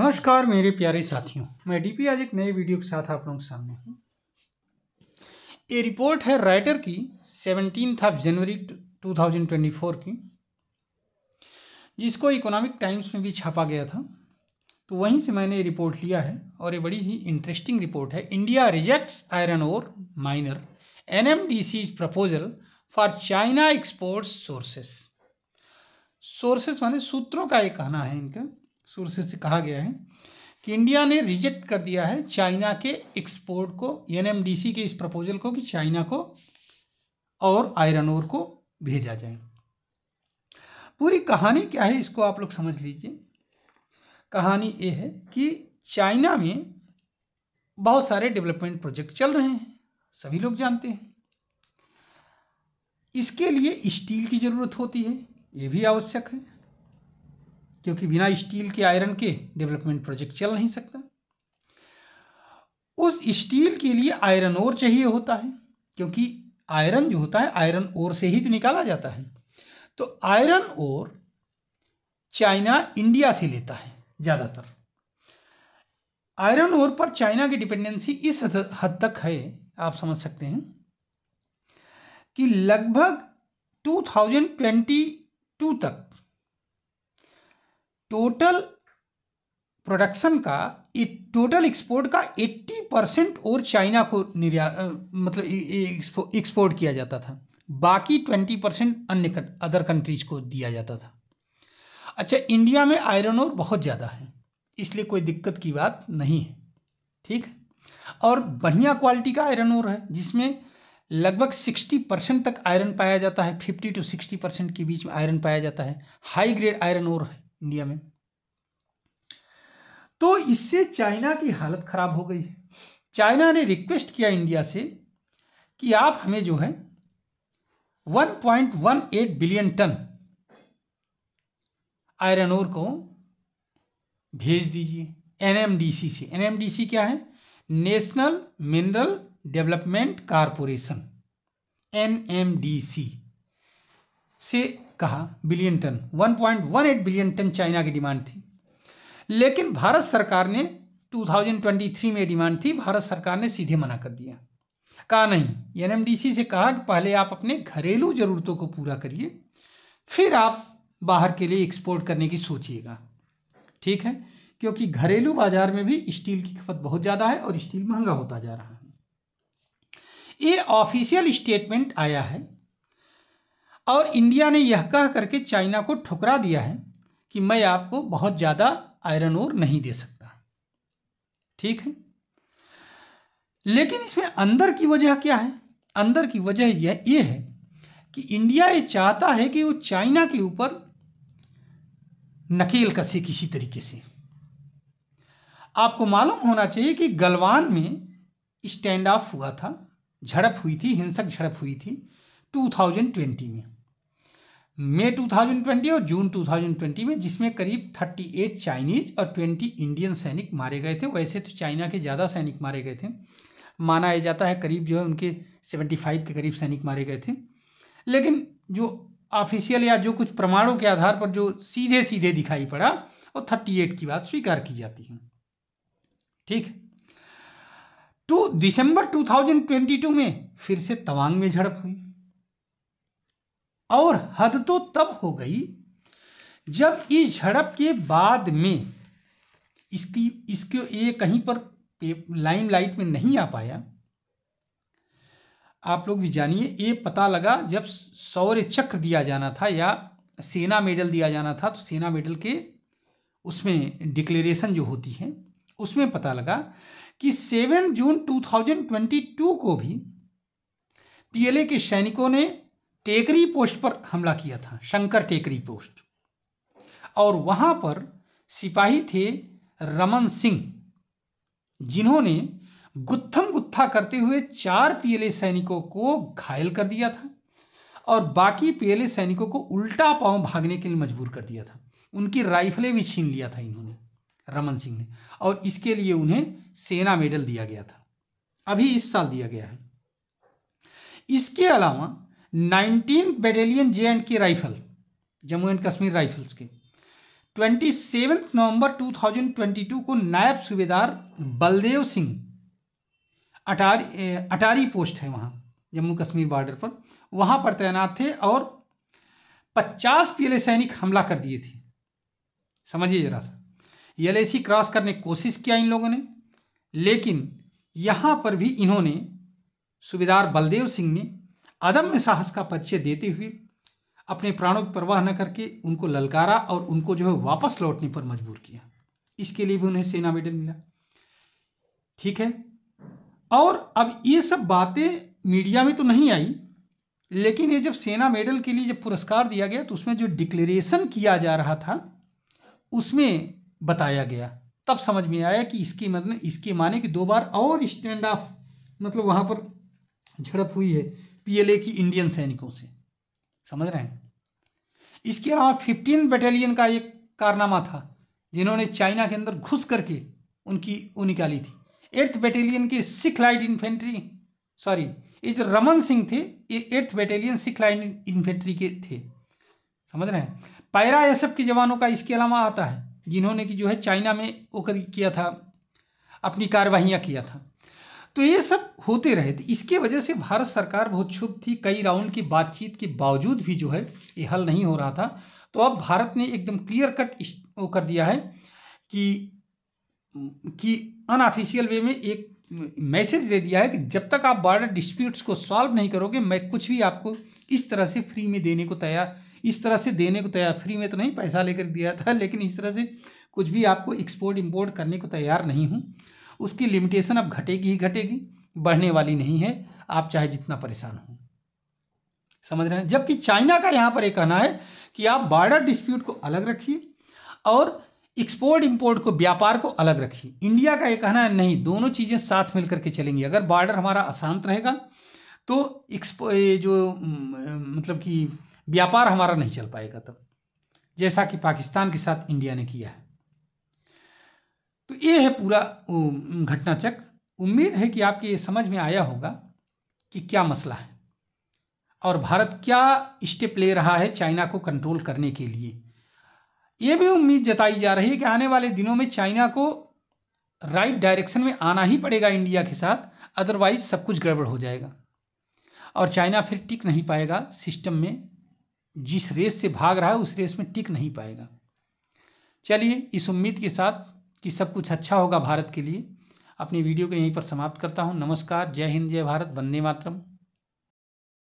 नमस्कार मेरे प्यारे साथियों मैं डीपी आज एक नए वीडियो के साथ आप लोगों के सामने हूँ ये रिपोर्ट है राइटर की सेवनटीन ऑफ जनवरी 2024 की जिसको इकोनॉमिक टाइम्स में भी छापा गया था तो वहीं से मैंने ये रिपोर्ट लिया है और ये बड़ी ही इंटरेस्टिंग रिपोर्ट है India rejects iron ore minor an proposal for China export sources sources माने सूत्रों का ये कहना है इनका सूर्य से कहा गया है कि इंडिया ने रिजेक्ट कर दिया है चाइना के एक्सपोर्ट को एनएमडीसी के इस प्रपोजल को कि चाइना को और आयरन ओर को भेजा जाए पूरी कहानी क्या है इसको आप लोग समझ लीजिए कहानी ये है कि चाइना में बहुत सारे डेवलपमेंट प्रोजेक्ट चल रहे हैं सभी लोग जानते हैं इसके लिए स्टील की ज़रूरत होती है ये भी आवश्यक है क्योंकि बिना स्टील के आयरन के डेवलपमेंट प्रोजेक्ट चल नहीं सकता उस स्टील के लिए आयरन ओर चाहिए होता है क्योंकि आयरन जो होता है आयरन ओर से ही तो निकाला जाता है तो आयरन ओर चाइना इंडिया से लेता है ज़्यादातर आयरन ओर पर चाइना की डिपेंडेंसी इस हद तक है आप समझ सकते हैं कि लगभग 2022 तक टोटल प्रोडक्शन का टोटल एक्सपोर्ट का 80 परसेंट और चाइना को निर्यात मतलब एक्सपोर्ट किया जाता था बाकी 20 परसेंट अन्य अदर कंट्रीज को दिया जाता था अच्छा इंडिया में आयरन और बहुत ज़्यादा है इसलिए कोई दिक्कत की बात नहीं है ठीक और बढ़िया क्वालिटी का आयरन और है जिसमें लगभग 60 परसेंट तक आयरन पाया जाता है 50 टू 60 परसेंट के बीच में आयरन पाया जाता है हाई ग्रेड आयरन और है इंडिया में तो इससे चाइना की हालत खराब हो गई है चाइना ने रिक्वेस्ट किया इंडिया से कि आप हमें जो है 1.18 बिलियन टन आयरन ओर को भेज दीजिए एनएमडीसी से एनएमडीसी क्या है national mineral development corporation NMDC से कहा billion ton 1.18 billion ton China की डिमांड थी लेकिन भारत सरकार ने 2023 में डिमांड थी भारत सरकार ने सीधे मना कर दिया कहा नहीं एनएमडीसी से कहा कि पहले आप अपने घरेलू ज़रूरतों को पूरा करिए फिर आप बाहर के लिए एक्सपोर्ट करने की सोचिएगा ठीक है क्योंकि घरेलू बाजार में भी स्टील की खपत बहुत ज़्यादा है और स्टील महंगा होता जा रहा है ये ऑफिशियल स्टेटमेंट आया है और इंडिया ने यह कह करके चाइना को ठुकरा दिया है कि मैं आपको बहुत ज़्यादा आयरन ओर नहीं दे सकता ठीक है लेकिन इसमें अंदर की वजह क्या है अंदर की वजह यह ये है कि इंडिया ये चाहता है कि वो चाइना के ऊपर नकेल कसे किसी तरीके से आपको मालूम होना चाहिए कि गलवान में स्टैंड ऑफ हुआ था झड़प हुई थी हिंसक झड़प हुई थी 2020 में मई 2020 और जून 2020 में जिसमें करीब 38 चाइनीज और 20 इंडियन सैनिक मारे गए थे वैसे तो चाइना के ज़्यादा सैनिक मारे गए थे माना जाता है करीब जो है उनके 75 के करीब सैनिक मारे गए थे लेकिन जो ऑफिशियल या जो कुछ प्रमाणों के आधार पर जो सीधे सीधे दिखाई पड़ा वो थर्टी की बात स्वीकार की जाती है ठीक टू तो दिसंबर 2022 में फिर से तवांग में झड़प हुई और हद तो तब हो गई जब इस झड़प के बाद में इसकी इसको ये कहीं पर लाइम लाइट में नहीं आ पाया आप लोग भी जानिए ये पता लगा जब सौर्य चक्र दिया जाना था या सेना मेडल दिया जाना था तो सेना मेडल के उसमें डिक्लेरेशन जो होती है उसमें पता लगा कि सेवन जून 2022 को भी पीएलए के सैनिकों ने टेकरी पोस्ट पर हमला किया था शंकर टेकरी पोस्ट और वहाँ पर सिपाही थे रमन सिंह जिन्होंने गुत्थम गुत्था करते हुए चार पीएलए सैनिकों को घायल कर दिया था और बाकी पीएलए सैनिकों को उल्टा पांव भागने के लिए मजबूर कर दिया था उनकी राइफलें भी छीन लिया था इन्होंने रमन सिंह ने और इसके लिए उन्हें सेना मेडल दिया गया था अभी इस साल दिया गया है इसके अलावा nineteen battalion J and K rifle Jammu and Kashmir rifles के ट्वेंटी सेवन नवंबर टू को नायब सूबेदार बलदेव सिंह अटारी अटारी पोस्ट है वहाँ जम्मू कश्मीर बॉर्डर पर वहाँ पर तैनात थे और पचास पीएलए सैनिक हमला कर दिए थे समझिए जरा सा सी क्रॉस करने की कोशिश किया इन लोगों ने लेकिन यहाँ पर भी इन्होंने सूबेदार बलदेव सिंह ने अदम्य साहस का परिचय देते हुए अपने प्राणों की परवाह न करके उनको ललकारा और उनको जो है वापस लौटने पर मजबूर किया इसके लिए भी उन्हें सेना मेडल मिला ठीक है और अब ये सब बातें मीडिया में तो नहीं आई लेकिन ये जब सेना मेडल के लिए जब पुरस्कार दिया गया तो उसमें जो डिक्लेरेशन किया जा रहा था उसमें बताया गया तब समझ में आया कि इसके मतलब इसके माने कि दो बार और स्टैंड ऑफ मतलब वहाँ पर झड़प हुई है पीएलए की इंडियन सैनिकों से समझ रहे हैं इसके अलावा फिफ्टीन बटालियन का एक कारनामा था जिन्होंने चाइना के अंदर घुस करके उनकी वो निकाली थी एट्थ बटालियन के सिख लाइट इन्फेंट्री सॉरी ये जो रमन सिंह थे ये eighth battalion Sikh light infantry के थे समझ रहे हैं पायरा एसएफ के जवानों का इसके अलावा आता है जिन्होंने कि जो है चाइना में वो किया था अपनी कार्रवाइयाँ किया था तो ये सब होते रहे थे इसके वजह से भारत सरकार बहुत क्षुभ थी कई राउंड की बातचीत के बावजूद भी जो है ये हल नहीं हो रहा था तो अब भारत ने एकदम क्लियर कट वो कर दिया है कि कि अनऑफिशियल वे में एक मैसेज दे दिया है कि जब तक आप बॉर्डर डिस्प्यूट्स को सॉल्व नहीं करोगे मैं कुछ भी आपको इस तरह से फ्री में देने को तैयार इस तरह से देने को तैयार फ्री में तो नहीं पैसा लेकर दिया था लेकिन इस तरह से कुछ भी आपको एक्सपोर्ट इम्पोर्ट करने को तैयार नहीं हूँ उसकी लिमिटेशन अब घटेगी ही घटेगी बढ़ने वाली नहीं है आप चाहे जितना परेशान हो समझ रहे हैं जबकि चाइना का यहाँ पर एक कहना है कि आप बॉर्डर डिस्प्यूट को अलग रखिए और एक्सपोर्ट इंपोर्ट को व्यापार को अलग रखिए इंडिया का ये कहना है नहीं दोनों चीज़ें साथ मिलकर के चलेंगी अगर बॉर्डर हमारा अशांत रहेगा तो एक्सपो जो मतलब कि व्यापार हमारा नहीं चल पाएगा तब जैसा कि पाकिस्तान के साथ इंडिया ने किया है तो ये है पूरा घटनाचक्र उम्मीद है कि आपके ये समझ में आया होगा कि क्या मसला है और भारत क्या स्टेप ले रहा है चाइना को कंट्रोल करने के लिए ये भी उम्मीद जताई जा रही है कि आने वाले दिनों में चाइना को राइट डायरेक्शन में आना ही पड़ेगा इंडिया के साथ अदरवाइज सब कुछ गड़बड़ हो जाएगा और चाइना फिर टिक नहीं पाएगा सिस्टम में जिस रेस से भाग रहा है उस रेस में टिक नहीं पाएगा चलिए इस उम्मीद के साथ कि सब कुछ अच्छा होगा भारत के लिए अपनी वीडियो को यहीं पर समाप्त करता हूँ नमस्कार जय हिंद जय भारत वंदे मातरम